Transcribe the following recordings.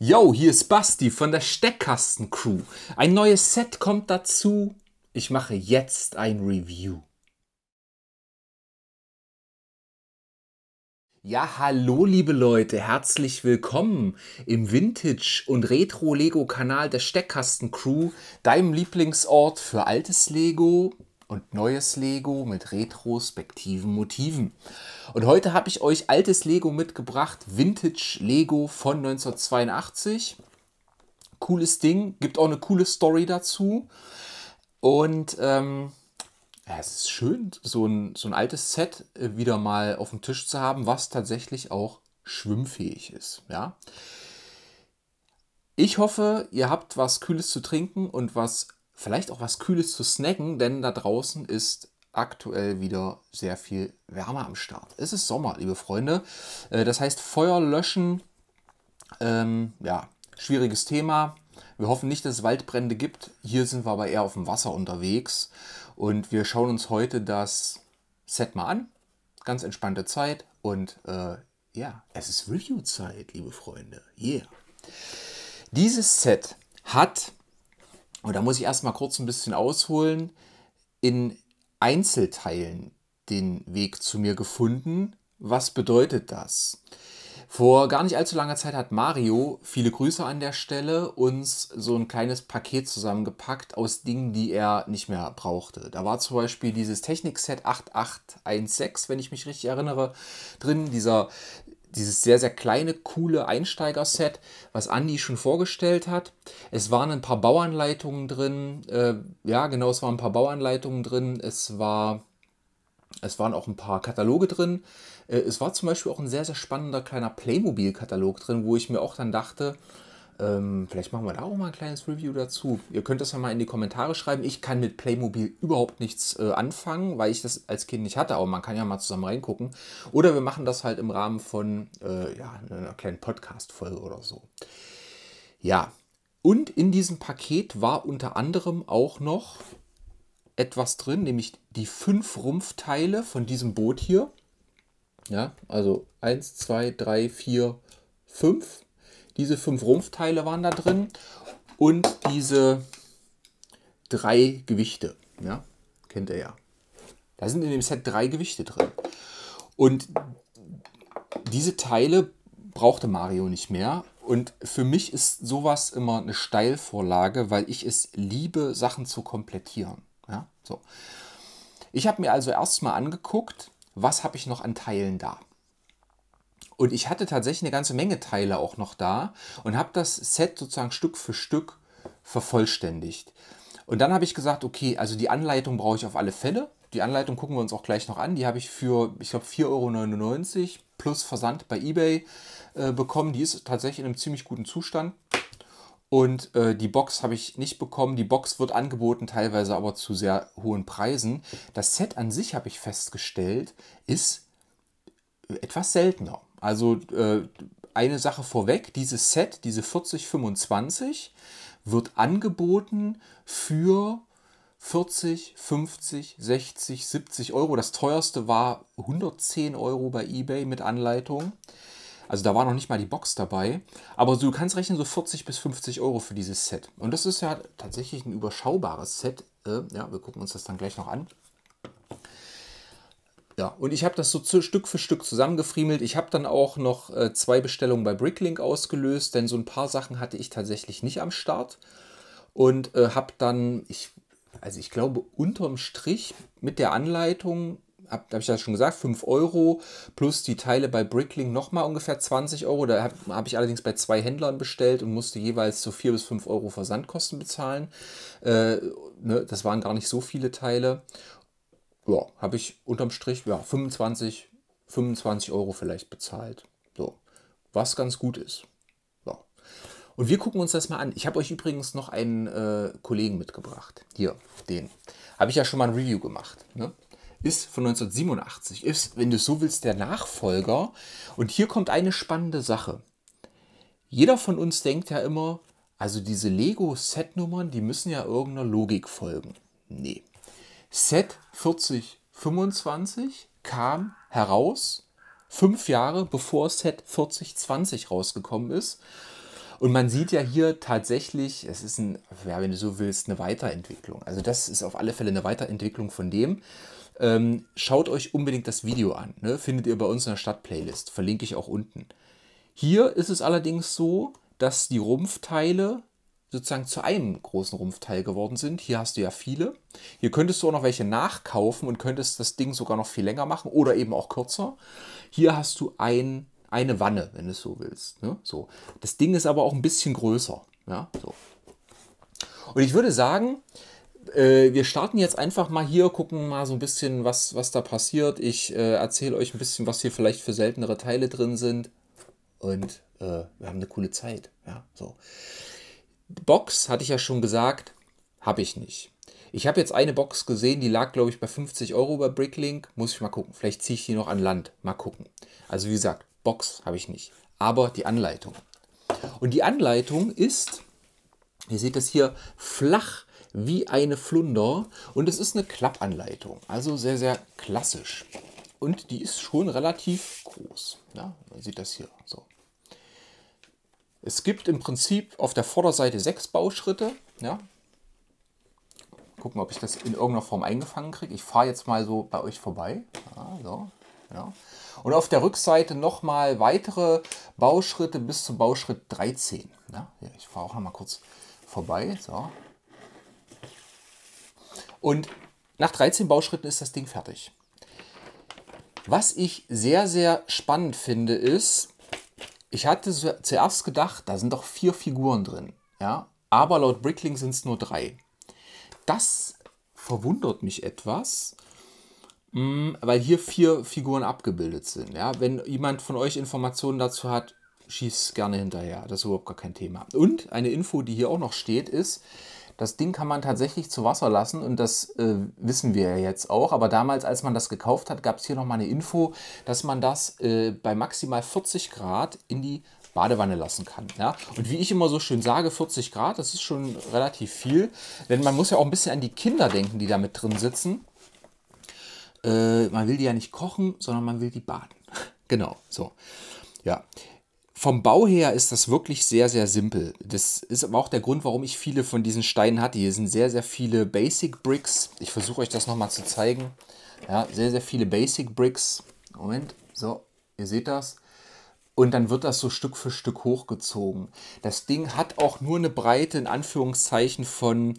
Yo, hier ist Basti von der Steckkasten Crew. Ein neues Set kommt dazu. Ich mache jetzt ein Review. Ja, hallo liebe Leute, herzlich willkommen im Vintage- und Retro-Lego-Kanal der Steckkasten Crew, deinem Lieblingsort für altes Lego, und neues Lego mit retrospektiven Motiven. Und heute habe ich euch altes Lego mitgebracht, Vintage Lego von 1982. Cooles Ding, gibt auch eine coole Story dazu. Und ähm, ja, es ist schön, so ein, so ein altes Set äh, wieder mal auf dem Tisch zu haben, was tatsächlich auch schwimmfähig ist. Ja. Ich hoffe, ihr habt was Kühles zu trinken und was vielleicht auch was Kühles zu snacken, denn da draußen ist aktuell wieder sehr viel Wärme am Start. Es ist Sommer, liebe Freunde. Äh, das heißt, Feuer löschen, ähm, ja, schwieriges Thema. Wir hoffen nicht, dass es Waldbrände gibt. Hier sind wir aber eher auf dem Wasser unterwegs. Und wir schauen uns heute das Set mal an. Ganz entspannte Zeit. Und äh, ja, es ist Review-Zeit, liebe Freunde. Yeah. Dieses Set hat und da muss ich erstmal kurz ein bisschen ausholen, in Einzelteilen den Weg zu mir gefunden. Was bedeutet das? Vor gar nicht allzu langer Zeit hat Mario, viele Grüße an der Stelle, uns so ein kleines Paket zusammengepackt aus Dingen, die er nicht mehr brauchte. Da war zum Beispiel dieses Technik-Set 8816, wenn ich mich richtig erinnere, drin, dieser dieses sehr, sehr kleine, coole Einsteiger-Set, was Andi schon vorgestellt hat. Es waren ein paar Bauanleitungen drin. Äh, ja, genau, es waren ein paar Bauanleitungen drin. Es, war, es waren auch ein paar Kataloge drin. Äh, es war zum Beispiel auch ein sehr, sehr spannender kleiner Playmobil-Katalog drin, wo ich mir auch dann dachte, ähm, vielleicht machen wir da auch mal ein kleines Review dazu. Ihr könnt das ja mal in die Kommentare schreiben. Ich kann mit Playmobil überhaupt nichts äh, anfangen, weil ich das als Kind nicht hatte, aber man kann ja mal zusammen reingucken. Oder wir machen das halt im Rahmen von äh, ja, einer kleinen Podcast-Folge oder so. Ja, und in diesem Paket war unter anderem auch noch etwas drin, nämlich die fünf Rumpfteile von diesem Boot hier. Ja, also 1, 2, 3, 4, 5 diese fünf Rumpfteile waren da drin und diese drei Gewichte. Ja? Kennt ihr ja. Da sind in dem Set drei Gewichte drin. Und diese Teile brauchte Mario nicht mehr. Und für mich ist sowas immer eine Steilvorlage, weil ich es liebe, Sachen zu komplettieren. Ja? So. Ich habe mir also erstmal angeguckt, was habe ich noch an Teilen da. Und ich hatte tatsächlich eine ganze Menge Teile auch noch da und habe das Set sozusagen Stück für Stück vervollständigt. Und dann habe ich gesagt, okay, also die Anleitung brauche ich auf alle Fälle. Die Anleitung gucken wir uns auch gleich noch an. Die habe ich für, ich glaube, 4,99 Euro plus Versand bei eBay äh, bekommen. Die ist tatsächlich in einem ziemlich guten Zustand. Und äh, die Box habe ich nicht bekommen. Die Box wird angeboten, teilweise aber zu sehr hohen Preisen. Das Set an sich, habe ich festgestellt, ist etwas seltener. Also äh, eine Sache vorweg, dieses Set, diese 4025, wird angeboten für 40, 50, 60, 70 Euro. Das teuerste war 110 Euro bei eBay mit Anleitung. Also da war noch nicht mal die Box dabei. Aber du kannst rechnen, so 40 bis 50 Euro für dieses Set. Und das ist ja tatsächlich ein überschaubares Set. Äh, ja, wir gucken uns das dann gleich noch an. Ja, und ich habe das so zu, Stück für Stück zusammengefriemelt. Ich habe dann auch noch äh, zwei Bestellungen bei Bricklink ausgelöst, denn so ein paar Sachen hatte ich tatsächlich nicht am Start. Und äh, habe dann, ich, also ich glaube, unterm Strich mit der Anleitung, habe hab ich das schon gesagt, 5 Euro plus die Teile bei Bricklink nochmal ungefähr 20 Euro. Da habe hab ich allerdings bei zwei Händlern bestellt und musste jeweils so 4 bis 5 Euro Versandkosten bezahlen. Äh, ne, das waren gar nicht so viele Teile ja, habe ich unterm Strich ja, 25, 25 Euro vielleicht bezahlt. So, was ganz gut ist. Ja. Und wir gucken uns das mal an. Ich habe euch übrigens noch einen äh, Kollegen mitgebracht. Hier, den. Habe ich ja schon mal ein Review gemacht. Ne? Ist von 1987. Ist, wenn du so willst, der Nachfolger. Und hier kommt eine spannende Sache. Jeder von uns denkt ja immer, also diese Lego-Set-Nummern, die müssen ja irgendeiner Logik folgen. Nee Set 4025 kam heraus, fünf Jahre bevor Set 4020 rausgekommen ist. Und man sieht ja hier tatsächlich, es ist ein, ja, wenn du so willst, eine Weiterentwicklung. Also das ist auf alle Fälle eine Weiterentwicklung von dem. Ähm, schaut euch unbedingt das Video an. Ne? Findet ihr bei uns in der Stadt-Playlist. Verlinke ich auch unten. Hier ist es allerdings so, dass die Rumpfteile sozusagen zu einem großen Rumpfteil geworden sind. Hier hast du ja viele. Hier könntest du auch noch welche nachkaufen und könntest das Ding sogar noch viel länger machen oder eben auch kürzer. Hier hast du ein, eine Wanne, wenn du es so willst. Ne? So. Das Ding ist aber auch ein bisschen größer. Ja? So. Und ich würde sagen, äh, wir starten jetzt einfach mal hier, gucken mal so ein bisschen, was, was da passiert. Ich äh, erzähle euch ein bisschen, was hier vielleicht für seltenere Teile drin sind. Und äh, wir haben eine coole Zeit. Ja, so. Box, hatte ich ja schon gesagt, habe ich nicht. Ich habe jetzt eine Box gesehen, die lag, glaube ich, bei 50 Euro bei Bricklink. Muss ich mal gucken. Vielleicht ziehe ich die noch an Land. Mal gucken. Also wie gesagt, Box habe ich nicht. Aber die Anleitung. Und die Anleitung ist, ihr seht das hier, flach wie eine Flunder. Und es ist eine Klappanleitung. Also sehr, sehr klassisch. Und die ist schon relativ groß. Ja, man sieht das hier so. Es gibt im Prinzip auf der Vorderseite sechs Bauschritte. Ja. Gucken, ob ich das in irgendeiner Form eingefangen kriege. Ich fahre jetzt mal so bei euch vorbei. Ja, so. ja. Und auf der Rückseite nochmal weitere Bauschritte bis zum Bauschritt 13. Ja. ich fahre auch nochmal kurz vorbei. So. Und nach 13 Bauschritten ist das Ding fertig. Was ich sehr, sehr spannend finde, ist, ich hatte so zuerst gedacht, da sind doch vier Figuren drin. Ja? Aber laut Brickling sind es nur drei. Das verwundert mich etwas, mm, weil hier vier Figuren abgebildet sind. Ja? Wenn jemand von euch Informationen dazu hat, schießt gerne hinterher. Das ist überhaupt gar kein Thema. Und eine Info, die hier auch noch steht, ist, das Ding kann man tatsächlich zu Wasser lassen und das äh, wissen wir ja jetzt auch. Aber damals, als man das gekauft hat, gab es hier nochmal eine Info, dass man das äh, bei maximal 40 Grad in die Badewanne lassen kann. Ja? Und wie ich immer so schön sage, 40 Grad, das ist schon relativ viel. Denn man muss ja auch ein bisschen an die Kinder denken, die da mit drin sitzen. Äh, man will die ja nicht kochen, sondern man will die baden. genau, so. Ja, vom Bau her ist das wirklich sehr, sehr simpel. Das ist aber auch der Grund, warum ich viele von diesen Steinen hatte. Hier sind sehr, sehr viele Basic Bricks. Ich versuche euch das nochmal zu zeigen. Ja, sehr, sehr viele Basic Bricks. Moment, so, ihr seht das. Und dann wird das so Stück für Stück hochgezogen. Das Ding hat auch nur eine Breite, in Anführungszeichen, von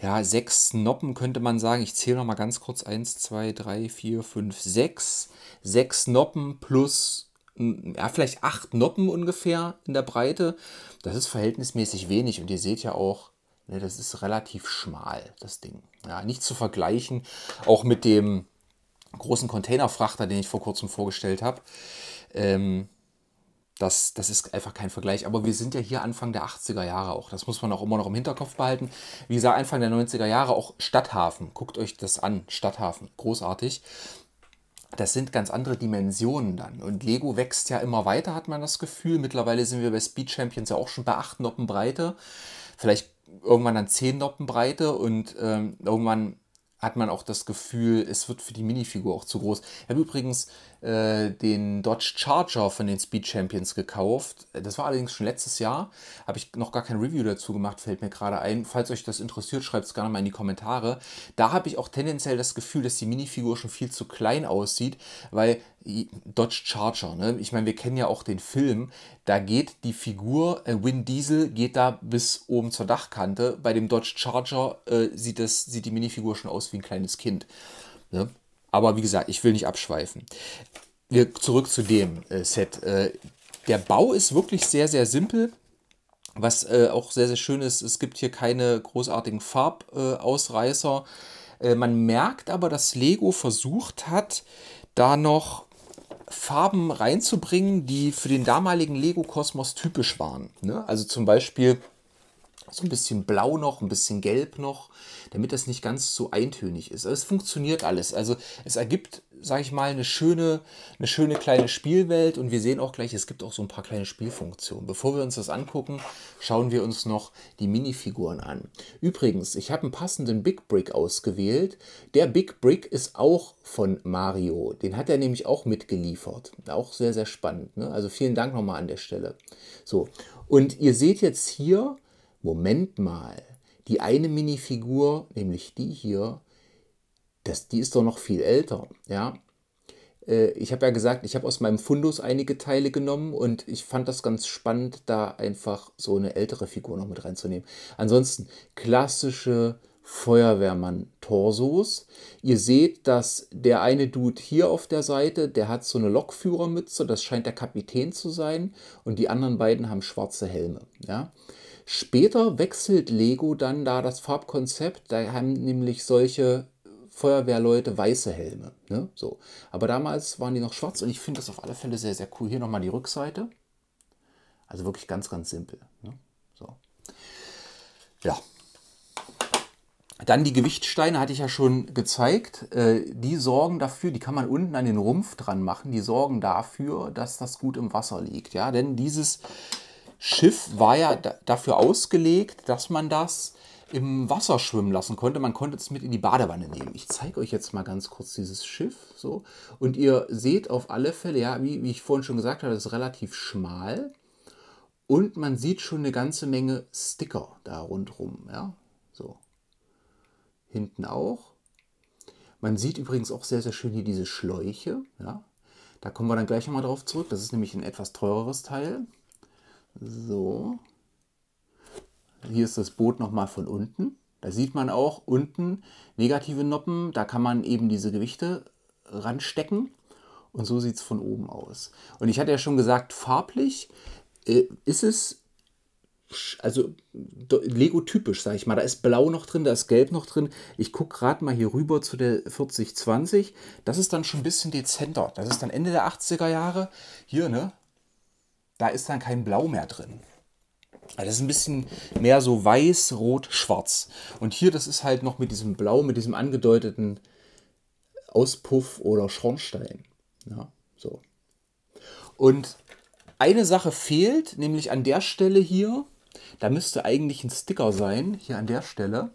ja, sechs Noppen, könnte man sagen. Ich zähle nochmal ganz kurz. Eins, zwei, drei, vier, fünf, sechs. Sechs Noppen plus ja, vielleicht acht Noppen ungefähr in der Breite. Das ist verhältnismäßig wenig und ihr seht ja auch, ne, das ist relativ schmal, das Ding. Ja, nicht zu vergleichen, auch mit dem großen Containerfrachter, den ich vor kurzem vorgestellt habe. Ähm, das, das ist einfach kein Vergleich. Aber wir sind ja hier Anfang der 80er Jahre auch. Das muss man auch immer noch im Hinterkopf behalten. Wie gesagt, Anfang der 90er Jahre auch Stadthafen. Guckt euch das an. Stadthafen. Großartig das sind ganz andere Dimensionen dann. Und Lego wächst ja immer weiter, hat man das Gefühl. Mittlerweile sind wir bei Speed Champions ja auch schon bei 8 Noppen Breite. Vielleicht irgendwann dann 10 Noppen Breite und ähm, irgendwann hat man auch das Gefühl, es wird für die Minifigur auch zu groß. Ich habe übrigens äh, den Dodge Charger von den Speed Champions gekauft. Das war allerdings schon letztes Jahr. Habe ich noch gar kein Review dazu gemacht, fällt mir gerade ein. Falls euch das interessiert, schreibt es gerne mal in die Kommentare. Da habe ich auch tendenziell das Gefühl, dass die Minifigur schon viel zu klein aussieht, weil Dodge Charger, ne? ich meine, wir kennen ja auch den Film, da geht die Figur, äh, Win Diesel geht da bis oben zur Dachkante. Bei dem Dodge Charger äh, sieht, das, sieht die Minifigur schon aus wie ein kleines Kind. Ne? Aber wie gesagt, ich will nicht abschweifen. Wir, zurück zu dem äh, Set. Äh, der Bau ist wirklich sehr, sehr simpel. Was äh, auch sehr, sehr schön ist, es gibt hier keine großartigen Farbausreißer. Äh, man merkt aber, dass Lego versucht hat, da noch Farben reinzubringen, die für den damaligen Lego-Kosmos typisch waren. Ne? Also zum Beispiel so ein bisschen blau noch, ein bisschen gelb noch, damit das nicht ganz so eintönig ist. Aber also es funktioniert alles. Also es ergibt, sage ich mal, eine schöne, eine schöne kleine Spielwelt. Und wir sehen auch gleich, es gibt auch so ein paar kleine Spielfunktionen. Bevor wir uns das angucken, schauen wir uns noch die Minifiguren an. Übrigens, ich habe einen passenden Big Brick ausgewählt. Der Big Brick ist auch von Mario. Den hat er nämlich auch mitgeliefert. Auch sehr, sehr spannend. Ne? Also vielen Dank nochmal an der Stelle. So, und ihr seht jetzt hier, Moment mal, die eine Minifigur, nämlich die hier, das, die ist doch noch viel älter, ja. Äh, ich habe ja gesagt, ich habe aus meinem Fundus einige Teile genommen und ich fand das ganz spannend, da einfach so eine ältere Figur noch mit reinzunehmen. Ansonsten klassische Feuerwehrmann-Torsos. Ihr seht, dass der eine Dude hier auf der Seite, der hat so eine Lokführermütze, das scheint der Kapitän zu sein, und die anderen beiden haben schwarze Helme. Ja? Später wechselt Lego dann da das Farbkonzept, da haben nämlich solche Feuerwehrleute weiße Helme. Ne? So. Aber damals waren die noch schwarz und ich finde das auf alle Fälle sehr, sehr cool. Hier nochmal die Rückseite. Also wirklich ganz, ganz simpel. Ne? So. Ja. Dann die Gewichtsteine hatte ich ja schon gezeigt. Äh, die sorgen dafür, die kann man unten an den Rumpf dran machen, die sorgen dafür, dass das gut im Wasser liegt. Ja, denn dieses Schiff war ja dafür ausgelegt, dass man das im Wasser schwimmen lassen konnte. Man konnte es mit in die Badewanne nehmen. Ich zeige euch jetzt mal ganz kurz dieses Schiff. So. Und ihr seht auf alle Fälle, ja, wie, wie ich vorhin schon gesagt habe, es ist relativ schmal. Und man sieht schon eine ganze Menge Sticker da rundherum. Ja? So. Hinten auch. Man sieht übrigens auch sehr, sehr schön hier diese Schläuche. Ja? Da kommen wir dann gleich nochmal drauf zurück. Das ist nämlich ein etwas teureres Teil. So. Hier ist das Boot nochmal von unten. Da sieht man auch unten negative Noppen. Da kann man eben diese Gewichte ranstecken. Und so sieht es von oben aus. Und ich hatte ja schon gesagt, farblich äh, ist es also Lego-typisch, sage ich mal. Da ist Blau noch drin, da ist Gelb noch drin. Ich gucke gerade mal hier rüber zu der 4020. Das ist dann schon ein bisschen dezenter. Das ist dann Ende der 80er Jahre. Hier, ne? da ist dann kein Blau mehr drin. Also das ist ein bisschen mehr so weiß, rot, schwarz. Und hier, das ist halt noch mit diesem Blau, mit diesem angedeuteten Auspuff oder Schornstein. Ja, so. Und eine Sache fehlt, nämlich an der Stelle hier, da müsste eigentlich ein Sticker sein, hier an der Stelle,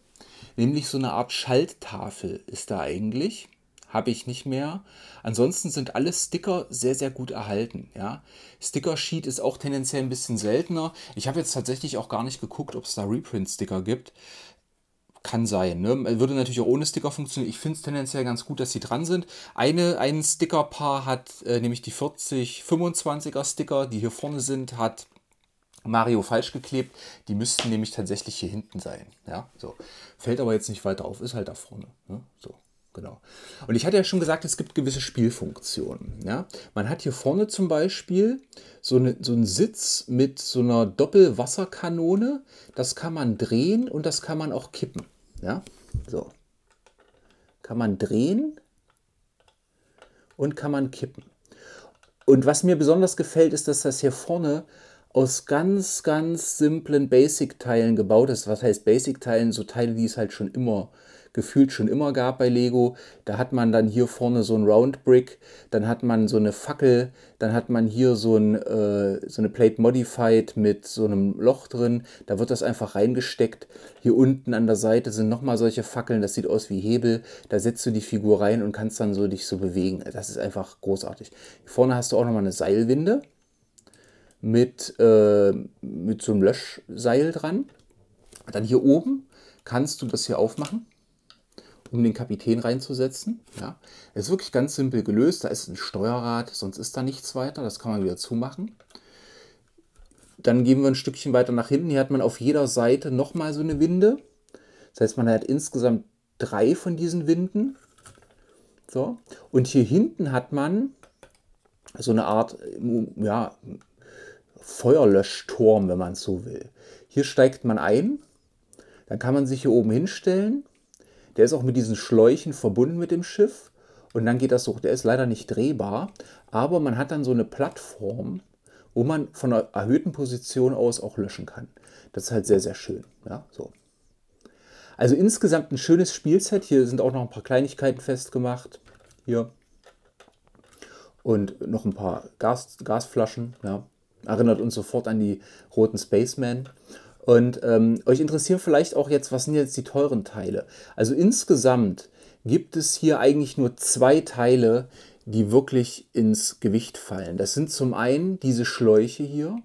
nämlich so eine Art Schalttafel ist da eigentlich habe ich nicht mehr. Ansonsten sind alle Sticker sehr, sehr gut erhalten. Ja. Sticker-Sheet ist auch tendenziell ein bisschen seltener. Ich habe jetzt tatsächlich auch gar nicht geguckt, ob es da Reprint-Sticker gibt. Kann sein. Ne? Äh, würde natürlich auch ohne Sticker funktionieren. Ich finde es tendenziell ganz gut, dass sie dran sind. Eine, ein Sticker-Paar hat äh, nämlich die 40-25er Sticker, die hier vorne sind, hat Mario falsch geklebt. Die müssten nämlich tatsächlich hier hinten sein. Ja, so. Fällt aber jetzt nicht weiter auf, ist halt da vorne. Ne? So genau. Und ich hatte ja schon gesagt, es gibt gewisse Spielfunktionen. Ja? Man hat hier vorne zum Beispiel so, eine, so einen Sitz mit so einer Doppelwasserkanone. Das kann man drehen und das kann man auch kippen. Ja? So. Kann man drehen und kann man kippen. Und was mir besonders gefällt, ist, dass das hier vorne aus ganz, ganz simplen Basic-Teilen gebaut ist. Was heißt Basic-Teilen? So Teile, die es halt schon immer gibt gefühlt schon immer gab bei Lego. Da hat man dann hier vorne so ein Round Brick, dann hat man so eine Fackel, dann hat man hier so, ein, äh, so eine Plate Modified mit so einem Loch drin. Da wird das einfach reingesteckt. Hier unten an der Seite sind nochmal solche Fackeln, das sieht aus wie Hebel. Da setzt du die Figur rein und kannst dann so dich so bewegen. Das ist einfach großartig. Hier vorne hast du auch nochmal eine Seilwinde mit, äh, mit so einem Löschseil dran. Dann hier oben kannst du das hier aufmachen um den Kapitän reinzusetzen. Ja, ist wirklich ganz simpel gelöst. Da ist ein Steuerrad, sonst ist da nichts weiter. Das kann man wieder zumachen. Dann gehen wir ein Stückchen weiter nach hinten. Hier hat man auf jeder Seite nochmal so eine Winde. Das heißt, man hat insgesamt drei von diesen Winden. So. Und hier hinten hat man so eine Art ja, Feuerlöschturm, wenn man es so will. Hier steigt man ein, dann kann man sich hier oben hinstellen der ist auch mit diesen Schläuchen verbunden mit dem Schiff. Und dann geht das so, Der ist leider nicht drehbar, aber man hat dann so eine Plattform, wo man von einer erhöhten Position aus auch löschen kann. Das ist halt sehr, sehr schön. Ja, so. Also insgesamt ein schönes Spielset. Hier sind auch noch ein paar Kleinigkeiten festgemacht. Hier. Und noch ein paar Gas, Gasflaschen. Ja. Erinnert uns sofort an die roten Spaceman. Und ähm, euch interessieren vielleicht auch jetzt, was sind jetzt die teuren Teile? Also insgesamt gibt es hier eigentlich nur zwei Teile, die wirklich ins Gewicht fallen. Das sind zum einen diese Schläuche hier.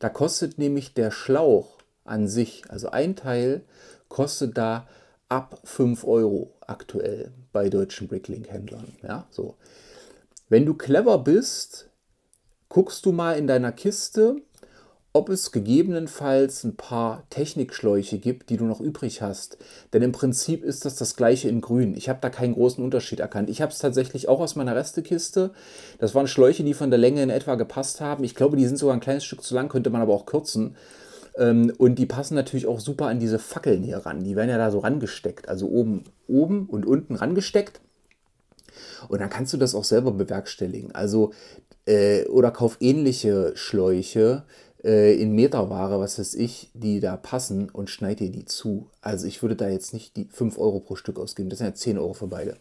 Da kostet nämlich der Schlauch an sich, also ein Teil, kostet da ab 5 Euro aktuell bei deutschen Bricklink-Händlern. Ja, so. Wenn du clever bist, guckst du mal in deiner Kiste, ob es gegebenenfalls ein paar Technikschläuche gibt, die du noch übrig hast. Denn im Prinzip ist das das gleiche in grün. Ich habe da keinen großen Unterschied erkannt. Ich habe es tatsächlich auch aus meiner Restekiste. Das waren Schläuche, die von der Länge in etwa gepasst haben. Ich glaube, die sind sogar ein kleines Stück zu lang, könnte man aber auch kürzen. Ähm, und die passen natürlich auch super an diese Fackeln hier ran. Die werden ja da so rangesteckt. Also oben, oben und unten rangesteckt. Und dann kannst du das auch selber bewerkstelligen. Also, äh, oder kauf ähnliche Schläuche, äh, in Meterware, was weiß ich, die da passen und schneide dir die zu. Also ich würde da jetzt nicht die 5 Euro pro Stück ausgeben, das sind ja 10 Euro für beide.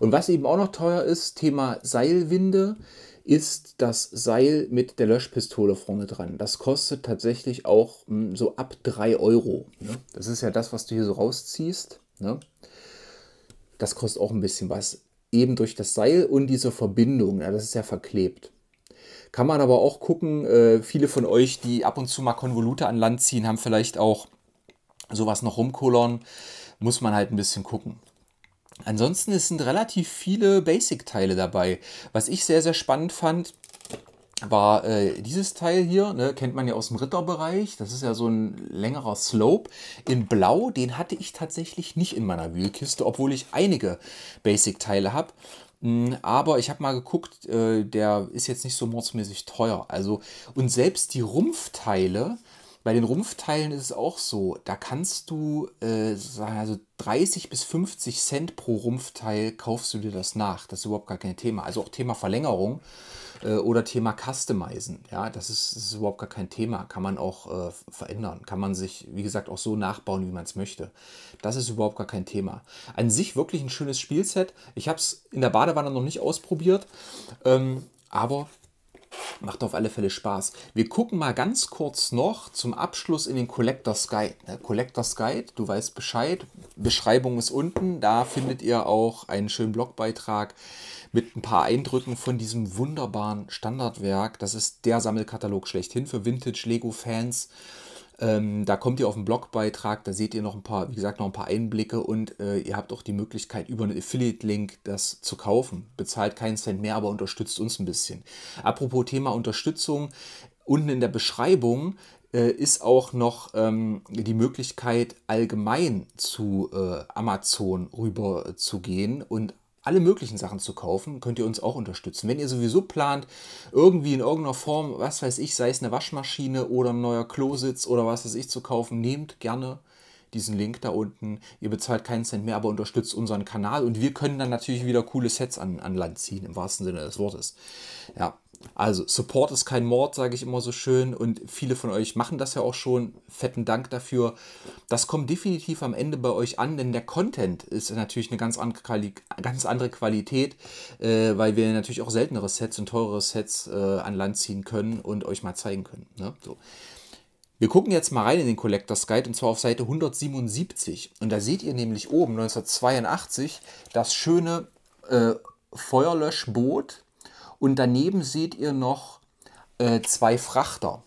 Und was eben auch noch teuer ist, Thema Seilwinde, ist das Seil mit der Löschpistole vorne dran. Das kostet tatsächlich auch mh, hm, so ab 3 Euro. Ne? Das ist ja das, was du hier so rausziehst. Ne? Das kostet auch ein bisschen was eben durch das Seil und diese Verbindung, ja, das ist ja verklebt. Kann man aber auch gucken, äh, viele von euch, die ab und zu mal Konvolute an Land ziehen, haben vielleicht auch sowas noch rumkolon. Muss man halt ein bisschen gucken. Ansonsten sind relativ viele Basic-Teile dabei. Was ich sehr, sehr spannend fand, war äh, dieses Teil hier, ne, kennt man ja aus dem Ritterbereich, das ist ja so ein längerer Slope in Blau, den hatte ich tatsächlich nicht in meiner Wühlkiste, obwohl ich einige Basic-Teile habe Mm, aber ich habe mal geguckt, äh, der ist jetzt nicht so mordsmäßig teuer. Also, und selbst die Rumpfteile bei den Rumpfteilen ist es auch so, da kannst du, äh, also 30 bis 50 Cent pro Rumpfteil kaufst du dir das nach. Das ist überhaupt gar kein Thema. Also auch Thema Verlängerung äh, oder Thema Customizen. Ja, das ist, das ist, überhaupt gar kein Thema. Kann man auch äh, verändern. Kann man sich, wie gesagt, auch so nachbauen, wie man es möchte. Das ist überhaupt gar kein Thema. An sich wirklich ein schönes Spielset. Ich habe es in der Badewanne noch nicht ausprobiert. Ähm, aber Macht auf alle Fälle Spaß. Wir gucken mal ganz kurz noch zum Abschluss in den Collectors Guide. Collectors Guide, du weißt Bescheid. Beschreibung ist unten. Da findet ihr auch einen schönen Blogbeitrag mit ein paar Eindrücken von diesem wunderbaren Standardwerk. Das ist der Sammelkatalog schlechthin für Vintage-Lego-Fans. Ähm, da kommt ihr auf den Blogbeitrag, da seht ihr noch ein paar, wie gesagt, noch ein paar Einblicke und äh, ihr habt auch die Möglichkeit, über einen Affiliate-Link das zu kaufen. Bezahlt keinen Cent mehr, aber unterstützt uns ein bisschen. Apropos Thema Unterstützung, unten in der Beschreibung äh, ist auch noch ähm, die Möglichkeit, allgemein zu äh, Amazon rüber zu gehen und alle möglichen Sachen zu kaufen, könnt ihr uns auch unterstützen. Wenn ihr sowieso plant, irgendwie in irgendeiner Form, was weiß ich, sei es eine Waschmaschine oder ein neuer Klositz oder was weiß ich zu kaufen, nehmt gerne diesen Link da unten. Ihr bezahlt keinen Cent mehr, aber unterstützt unseren Kanal und wir können dann natürlich wieder coole Sets an, an Land ziehen, im wahrsten Sinne des Wortes. Ja, also Support ist kein Mord, sage ich immer so schön und viele von euch machen das ja auch schon. Fetten Dank dafür. Das kommt definitiv am Ende bei euch an, denn der Content ist natürlich eine ganz andere, Quali ganz andere Qualität, äh, weil wir natürlich auch seltenere Sets und teurere Sets äh, an Land ziehen können und euch mal zeigen können. Ne? So. Wir gucken jetzt mal rein in den Collectors Guide und zwar auf Seite 177. Und da seht ihr nämlich oben 1982 das schöne äh, Feuerlöschboot und daneben seht ihr noch äh, zwei Frachter.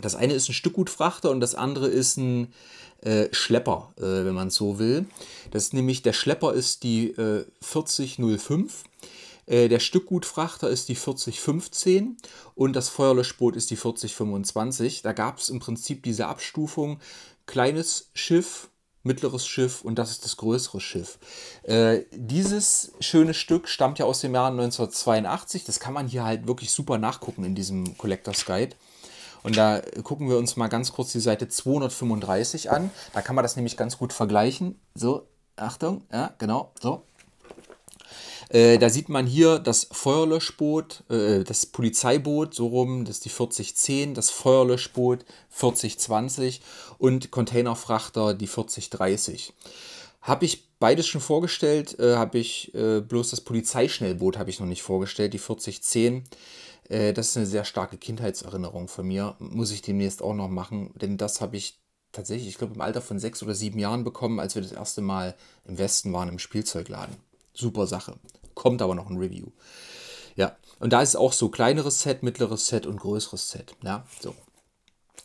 Das eine ist ein Stückgutfrachter und das andere ist ein äh, Schlepper, äh, wenn man so will. Das ist nämlich, der Schlepper ist die 4005 äh, äh, der Stückgutfrachter ist die 4015 und das Feuerlöschboot ist die 4025. Da gab es im Prinzip diese Abstufung: kleines Schiff, mittleres Schiff und das ist das größere Schiff. Äh, dieses schöne Stück stammt ja aus dem Jahr 1982. Das kann man hier halt wirklich super nachgucken in diesem Collectors Guide. Und da gucken wir uns mal ganz kurz die Seite 235 an. Da kann man das nämlich ganz gut vergleichen. So, Achtung, ja, genau, so. Äh, da sieht man hier das Feuerlöschboot, äh, das Polizeiboot, so rum, das ist die 4010, das Feuerlöschboot 4020 und Containerfrachter die 4030. Habe ich beides schon vorgestellt, äh, habe ich äh, bloß das Polizeischnellboot habe ich noch nicht vorgestellt, die 4010 äh, das ist eine sehr starke Kindheitserinnerung von mir. Muss ich demnächst auch noch machen, denn das habe ich tatsächlich, ich glaube, im Alter von sechs oder sieben Jahren bekommen, als wir das erste Mal im Westen waren im Spielzeugladen. Super Sache kommt aber noch ein Review. Ja, und da ist auch so kleineres Set, mittleres Set und größeres Set. Ja, so.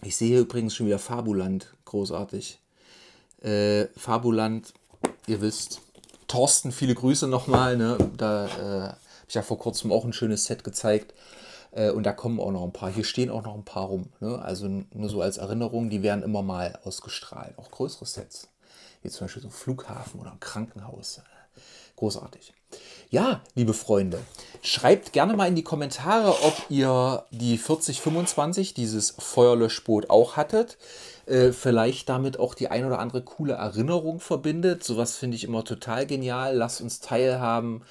Ich sehe übrigens schon wieder Fabuland, großartig. Äh, Fabuland, ihr wisst, Thorsten, viele Grüße nochmal. Ne? Da äh, habe ich ja vor kurzem auch ein schönes Set gezeigt. Äh, und da kommen auch noch ein paar. Hier stehen auch noch ein paar rum. Ne? Also nur so als Erinnerung, die werden immer mal ausgestrahlt. Auch größere Sets. Wie zum Beispiel so ein Flughafen oder ein Krankenhaus. Äh, Großartig. Ja, liebe Freunde, schreibt gerne mal in die Kommentare, ob ihr die 4025, dieses Feuerlöschboot, auch hattet. Äh, vielleicht damit auch die ein oder andere coole Erinnerung verbindet. Sowas finde ich immer total genial. Lasst uns teilhaben.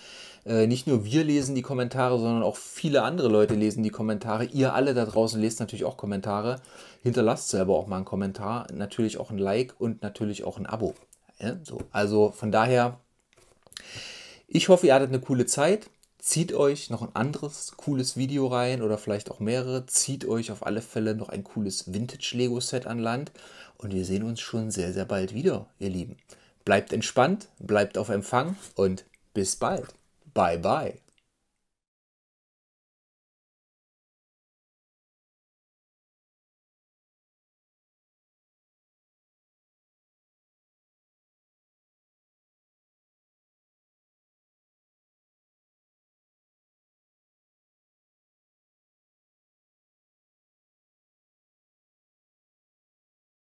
Äh, nicht nur wir lesen die Kommentare, sondern auch viele andere Leute lesen die Kommentare. Ihr alle da draußen lest natürlich auch Kommentare. Hinterlasst selber auch mal einen Kommentar, natürlich auch ein Like und natürlich auch ein Abo. Also von daher ich hoffe, ihr hattet eine coole Zeit. Zieht euch noch ein anderes cooles Video rein oder vielleicht auch mehrere. Zieht euch auf alle Fälle noch ein cooles Vintage-Lego-Set an Land. Und wir sehen uns schon sehr, sehr bald wieder, ihr Lieben. Bleibt entspannt, bleibt auf Empfang und bis bald. Bye, bye.